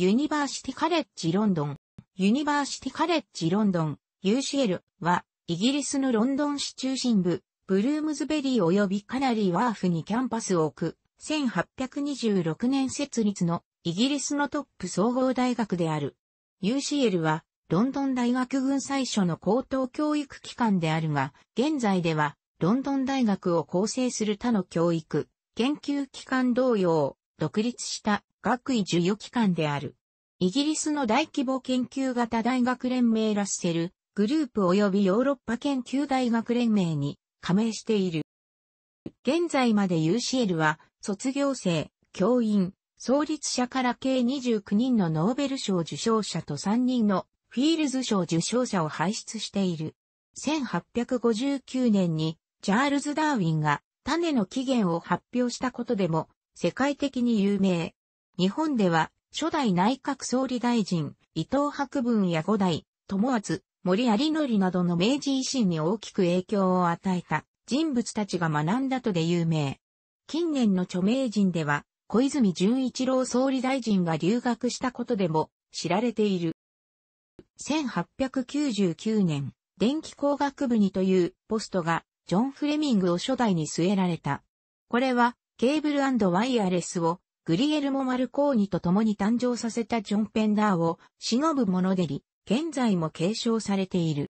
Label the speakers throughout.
Speaker 1: ユニバーシティカレッジロンドン。ユニバーシティカレッジロンドン UCL はイギリスのロンドン市中心部、ブルームズベリー及びカナリーワーフにキャンパスを置く1826年設立のイギリスのトップ総合大学である。UCL はロンドン大学軍最初の高等教育機関であるが、現在ではロンドン大学を構成する他の教育、研究機関同様、独立した学位授与機関である。イギリスの大規模研究型大学連盟ラッセル、グループ及びヨーロッパ研究大学連盟に加盟している。現在まで UCL は、卒業生、教員、創立者から計29人のノーベル賞受賞者と3人のフィールズ賞受賞者を輩出している。1859年にチャールズ・ダーウィンが種の起源を発表したことでも世界的に有名。日本では、初代内閣総理大臣、伊藤博文や五代、友厚、森有則などの明治維新に大きく影響を与えた人物たちが学んだとで有名。近年の著名人では、小泉純一郎総理大臣が留学したことでも知られている。1899年、電気工学部にというポストがジョン・フレミングを初代に据えられた。これはケーブルワイヤレスをグリエルモ・マルコーニと共に誕生させたジョン・ペンダーを忍ぶものでり、現在も継承されている。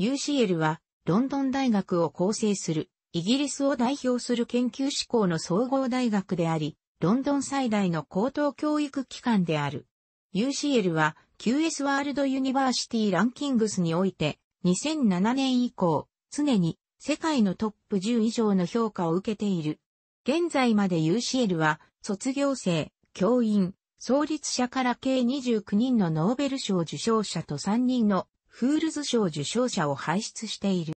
Speaker 1: UCL は、ロンドン大学を構成する、イギリスを代表する研究志向の総合大学であり、ロンドン最大の高等教育機関である。UCL は、QS ワールドユニバーシティランキングスにおいて、2007年以降、常に世界のトップ10以上の評価を受けている。現在まで UCL は卒業生、教員、創立者から計29人のノーベル賞受賞者と3人のフールズ賞受賞者を輩出している。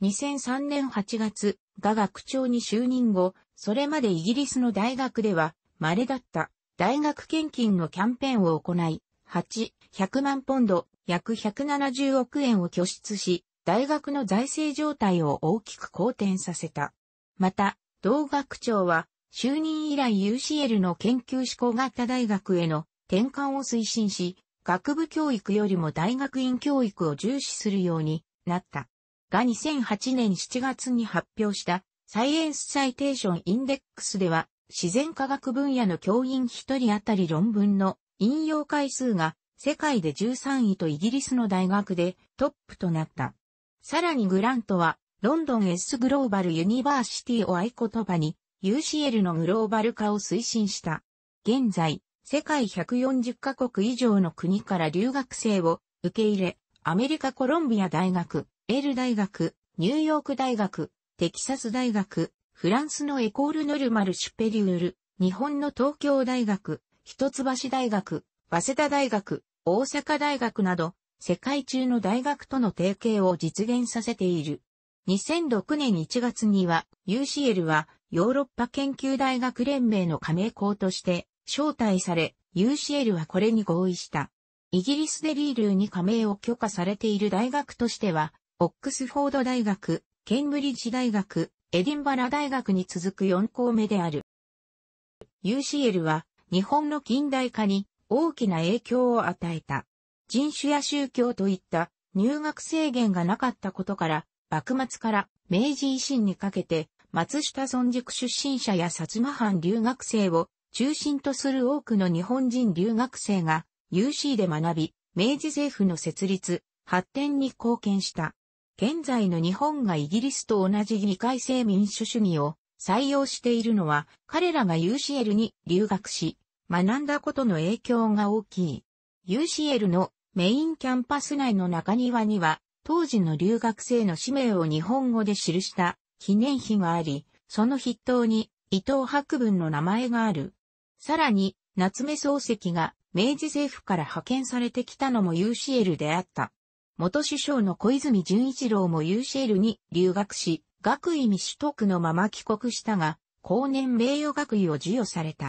Speaker 1: 2003年8月、が学長に就任後、それまでイギリスの大学では、稀だった大学献金のキャンペーンを行い、8、100万ポンド、約170億円を拠出し、大学の財政状態を大きく好転させた。また、同学長は、就任以来 UCL の研究志向型大学への転換を推進し、学部教育よりも大学院教育を重視するようになった。が2008年7月に発表したサイエンスサイテーションインデックスでは自然科学分野の教員1人当たり論文の引用回数が世界で13位とイギリスの大学でトップとなった。さらにグラントはロンドン S グローバルユニバーシティを合言葉に UCL のグローバル化を推進した。現在、世界140カ国以上の国から留学生を受け入れ、アメリカコロンビア大学、エル大学、ニューヨーク大学、テキサス大学、フランスのエコールノルマルシュペリュール、日本の東京大学、一橋大学、早稲田大学、大阪大学など、世界中の大学との提携を実現させている。2006年1月には、UCL はヨーロッパ研究大学連盟の加盟校として招待され、UCL はこれに合意した。イギリスでリールに加盟を許可されている大学としては、オックスフォード大学、ケンブリッジ大学、エディンバラ大学に続く4校目である。UCL は日本の近代化に大きな影響を与えた。人種や宗教といった入学制限がなかったことから、幕末から明治維新にかけて松下村塾出身者や薩摩藩留学生を中心とする多くの日本人留学生が UC で学び、明治政府の設立、発展に貢献した。現在の日本がイギリスと同じ議会制民主主義を採用しているのは彼らが UCL に留学し、学んだことの影響が大きい。UCL のメインキャンパス内の中庭には、当時の留学生の氏名を日本語で記した記念碑があり、その筆頭に伊藤博文の名前がある。さらに、夏目漱石が明治政府から派遣されてきたのも UCL であった。元首相の小泉純一郎も UCL に留学し、学位未取得のまま帰国したが、後年名誉学位を授与された。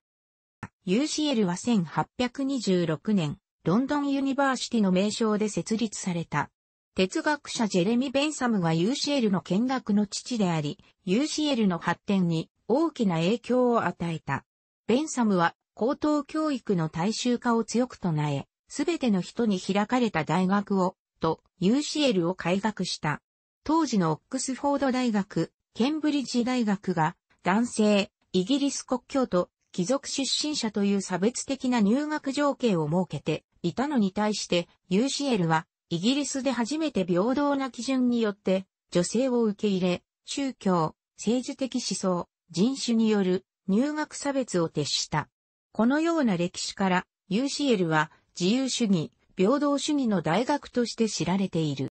Speaker 1: UCL は1826年、ロンドンユニバーシティの名称で設立された。哲学者ジェレミ・ベンサムが UCL の見学の父であり、UCL の発展に大きな影響を与えた。ベンサムは高等教育の大衆化を強く唱え、すべての人に開かれた大学を、と UCL を改革した。当時のオックスフォード大学、ケンブリッジ大学が、男性、イギリス国教と貴族出身者という差別的な入学条件を設けていたのに対して UCL はイギリスで初めて平等な基準によって女性を受け入れ、宗教、政治的思想、人種による入学差別を徹した。このような歴史から UCL は自由主義、平等主義の大学として知られている。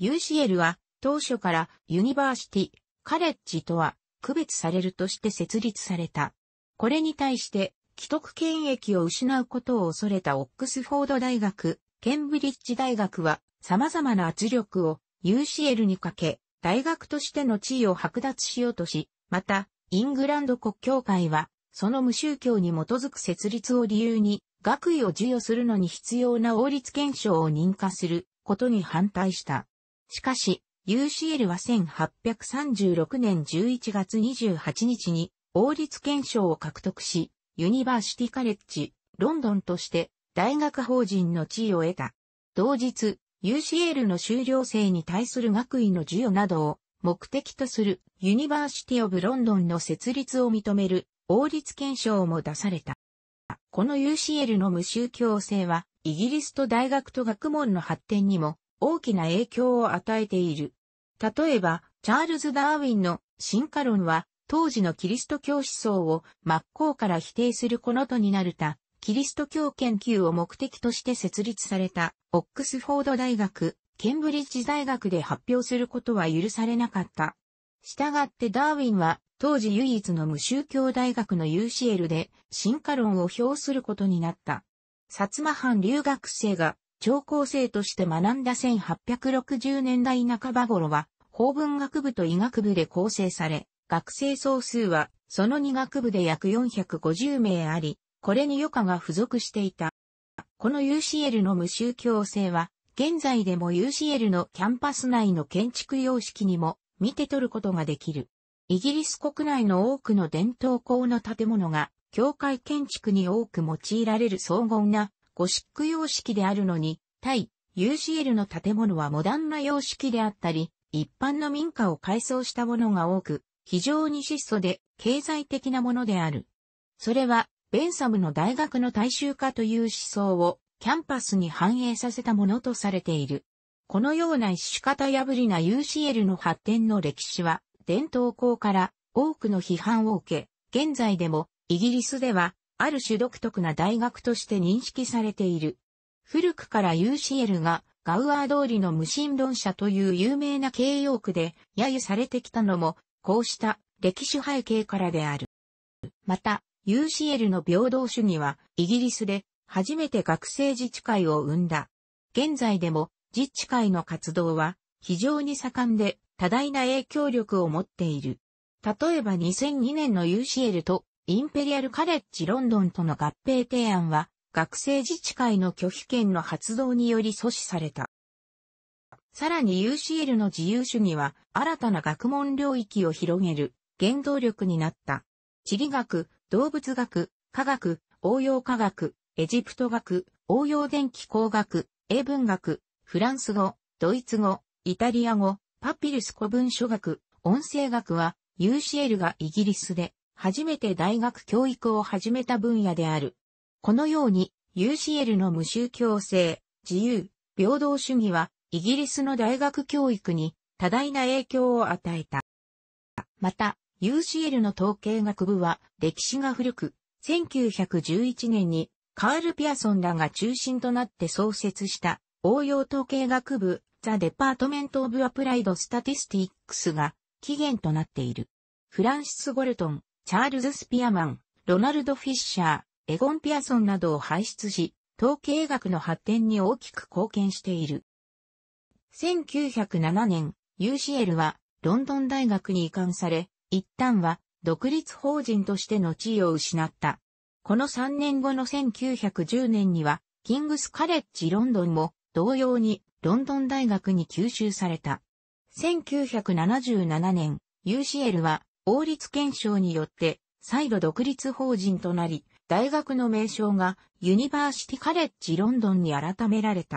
Speaker 1: UCL は当初からユニバーシティ、カレッジとは区別されるとして設立された。これに対して既得権益を失うことを恐れたオックスフォード大学、ケンブリッジ大学は様々な圧力を UCL にかけ、大学としての地位を剥奪しようとし、また、イングランド国教会は、その無宗教に基づく設立を理由に、学位を授与するのに必要な王立憲章を認可することに反対した。しかし、UCL は1836年11月28日に王立憲章を獲得し、ユニバーシティカレッジ、ロンドンとして大学法人の地位を得た。同日、UCL の修了生に対する学位の授与などを目的とするユニバーシティオブロンドンの設立を認める王立憲章も出された。この UCL の無宗教性はイギリスと大学と学問の発展にも大きな影響を与えている。例えば、チャールズ・ダーウィンの進化論は当時のキリスト教思想を真っ向から否定するこのとになるたキリスト教研究を目的として設立された、オックスフォード大学、ケンブリッジ大学で発表することは許されなかった。したがってダーウィンは、当時唯一の無宗教大学の UCL で、進化論を評することになった。薩摩藩留学生が、超高生として学んだ1860年代半ば頃は、法文学部と医学部で構成され、学生総数は、その2学部で約450名あり、これに余暇が付属していた。この UCL の無宗教性は、現在でも UCL のキャンパス内の建築様式にも見て取ることができる。イギリス国内の多くの伝統校の建物が、教会建築に多く用いられる荘厳なゴシック様式であるのに、対 UCL の建物はモダンな様式であったり、一般の民家を改装したものが多く、非常に質素で経済的なものである。それはベンサムの大学の大衆化という思想をキャンパスに反映させたものとされている。このような種型破りな UCL の発展の歴史は、伝統校から多くの批判を受け、現在でもイギリスではある種独特な大学として認識されている。古くから UCL がガウアー通りの無神論者という有名な形容句で揶揄されてきたのも、こうした歴史背景からである。また、UCL の平等主義は、イギリスで初めて学生自治会を生んだ。現在でも自治会の活動は非常に盛んで多大な影響力を持っている。例えば2002年の UCL とインペリアルカレッジロンドンとの合併提案は学生自治会の拒否権の発動により阻止された。さらに UCL の自由主義は新たな学問領域を広げる原動力になった。地理学、動物学、科学、応用科学、エジプト学、応用電気工学、英文学、フランス語、ドイツ語、イタリア語、パピルス古文書学、音声学は UCL がイギリスで初めて大学教育を始めた分野である。このように UCL の無宗教性、自由、平等主義はイギリスの大学教育に多大な影響を与えた。また、UCL の統計学部は歴史が古く、1911年にカール・ピアソンらが中心となって創設した応用統計学部ザ・デパートメント・オブ・アプライド・スタティスティックスが起源となっている。フランシス・ゴルトン、チャールズ・スピアマン、ロナルド・フィッシャー、エゴン・ピアソンなどを輩出し、統計学の発展に大きく貢献している。1907年、UCL はロンドン大学に移管され、一旦は独立法人としての地位を失った。この3年後の1910年には、キングスカレッジロンドンも同様にロンドン大学に吸収された。1977年、UCL は王立憲章によって再度独立法人となり、大学の名称がユニバーシティカレッジロンドンに改められた。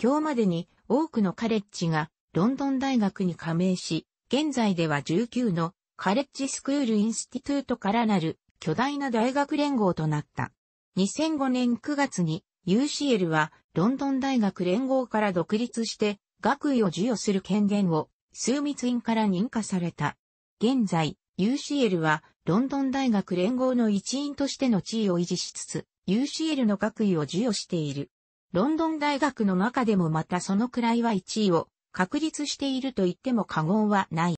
Speaker 1: 今日までに多くのカレッジがロンドン大学に加盟し、現在では19のカレッジスクールインスティトゥートからなる巨大な大学連合となった。2005年9月に UCL はロンドン大学連合から独立して学位を授与する権限を数密院から認可された。現在 UCL はロンドン大学連合の一員としての地位を維持しつつ UCL の学位を授与している。ロンドン大学の中でもまたそのくらいは1位を確立していると言っても過言はない。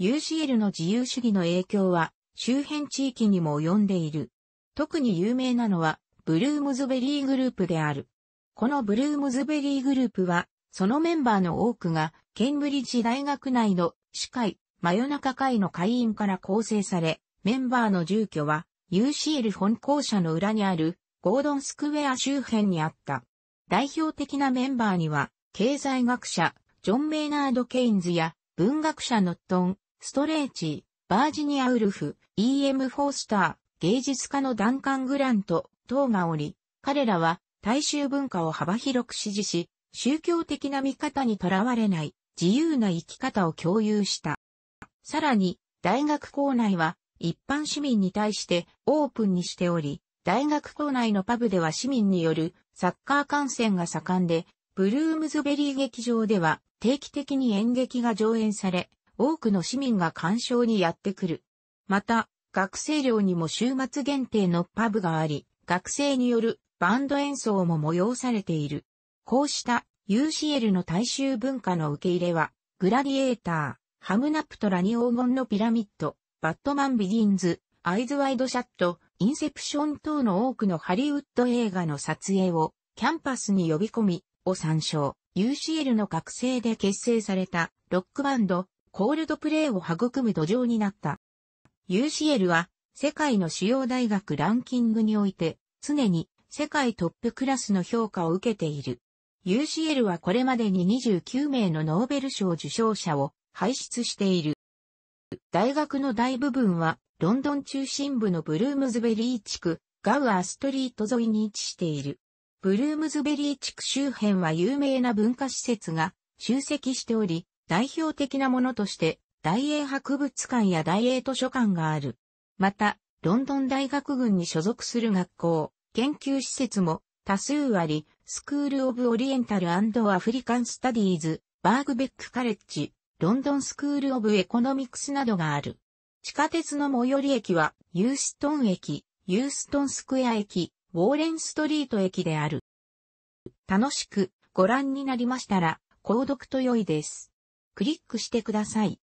Speaker 1: UCL の自由主義の影響は周辺地域にも及んでいる。特に有名なのはブルームズベリーグループである。このブルームズベリーグループは、そのメンバーの多くがケンブリッジ大学内の司会、真夜中会の会員から構成され、メンバーの住居は UCL 本校舎の裏にあるゴードンスクウェア周辺にあった。代表的なメンバーには経済学者、ジョン・メイナード・ケインズや、文学者ノットン、ストレーチー、バージニア・ウルフ、E.M. フォースター、芸術家のダンカン・グラント、等がおり、彼らは大衆文化を幅広く支持し、宗教的な見方にとらわれない自由な生き方を共有した。さらに、大学校内は一般市民に対してオープンにしており、大学校内のパブでは市民によるサッカー観戦が盛んで、ブルームズベリー劇場では定期的に演劇が上演され、多くの市民が鑑賞にやってくる。また、学生寮にも週末限定のパブがあり、学生によるバンド演奏も催されている。こうした UCL の大衆文化の受け入れは、グラディエーター、ハムナプトラに黄金のピラミッド、バットマンビギンズ、アイズワイドシャット、インセプション等の多くのハリウッド映画の撮影をキャンパスに呼び込み、を参照、UCL の覚醒で結成されたロックバンド、コールドプレイを育む土壌になった。UCL は世界の主要大学ランキングにおいて常に世界トップクラスの評価を受けている。UCL はこれまでに29名のノーベル賞受賞者を輩出している。大学の大部分はロンドン中心部のブルームズベリー地区、ガウアーストリート沿いに位置している。ブルームズベリー地区周辺は有名な文化施設が集積しており、代表的なものとして、大英博物館や大英図書館がある。また、ロンドン大学軍に所属する学校、研究施設も多数あり、スクール・オブ・オリエンタル・アフリカン・スタディーズ、バーグベック・カレッジ、ロンドン・スクール・オブ・エコノミクスなどがある。地下鉄の最寄り駅は、ユーストン駅、ユーストンスクエア駅、ウォーレンストリート駅である。楽しくご覧になりましたら、購読と良いです。クリックしてください。